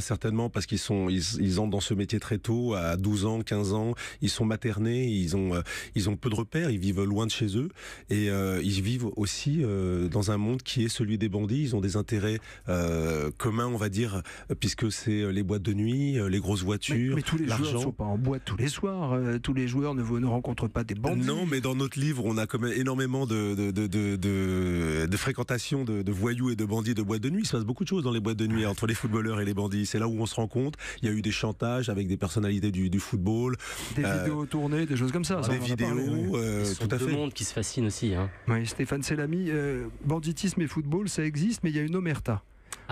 Ah, certainement, parce qu'ils sont, ils, entrent dans ce métier très tôt, à 12 ans, 15 ans, ils sont maternés, ils ont, euh, ils ont peu de repères, ils vivent loin de chez eux, et euh, ils vivent aussi euh, dans un monde qui est celui des bandits, ils ont des intérêts communs, on va dire, puisque c'est les boîtes de nuit, les grosses voitures, Mais, tous les joueurs ne sont pas en boîte tous les soirs, tous les joueurs ne, rencontrent pas des bandits. Non, mais dans notre livre, on a quand même énormément de, de, de, fréquentation de, voyous et de bandits de boîtes de nuit, il se passe beaucoup de choses dans les boîtes de nuit, entre les footballeurs et les bandits, c'est là où on se rend compte. Il y a eu des chantages avec des personnalités du, football. Des euh, vidéos tournées, des choses comme ça. des vidéos, euh, tout à le monde qui se fascine aussi. Hein. Oui, Stéphane Selami, euh, banditisme et football, ça existe, mais il y a une omerta.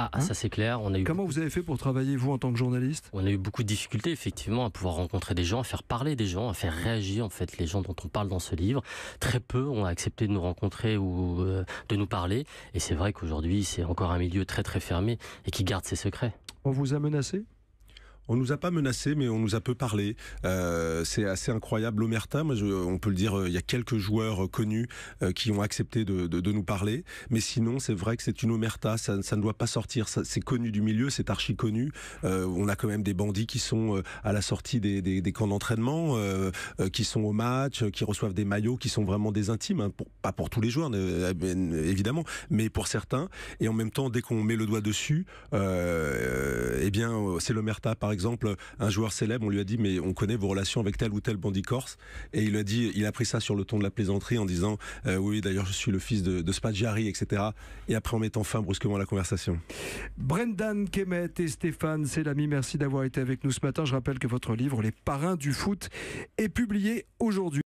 Ah, hein ça c'est clair. On Comment vous avez fait pour travailler, vous, en tant que journaliste On a eu beaucoup de difficultés, effectivement, à pouvoir rencontrer des gens, à faire parler des gens, à faire réagir, en fait, les gens dont on parle dans ce livre. Très peu ont accepté de nous rencontrer ou de nous parler. Et c'est vrai qu'aujourd'hui, c'est encore un milieu très, très fermé et qui garde ses secrets. On vous a menacé on nous a pas menacé, mais on nous a peu parlé. Euh, c'est assez incroyable l'omerta. on peut le dire, euh, il y a quelques joueurs euh, connus qui ont accepté de, nous parler, mais sinon, c'est vrai que c'est une omerta. Ça, ne doit pas sortir. c'est connu du milieu, c'est archi connu. on a quand même des bandits qui sont à la sortie des, camps d'entraînement, qui sont au match, qui reçoivent des maillots, qui sont vraiment des intimes. Hein, pas pour tous les joueurs, évidemment, mais pour certains. Et en même temps, dès qu'on met le doigt dessus, eh bien, c'est l'omerta, par exemple exemple, un joueur célèbre, on lui a dit, mais on connaît vos relations avec tel ou tel bandit corse. Et il a dit, il a pris ça sur le ton de la plaisanterie en disant, euh, oui, d'ailleurs, je suis le fils de, de etc. Et après, en mettant fin brusquement à la conversation. Brendan Kemet et Stéphane l'ami. merci d'avoir été avec nous ce matin. Je rappelle que votre livre, Les parrains du foot, est publié aujourd'hui.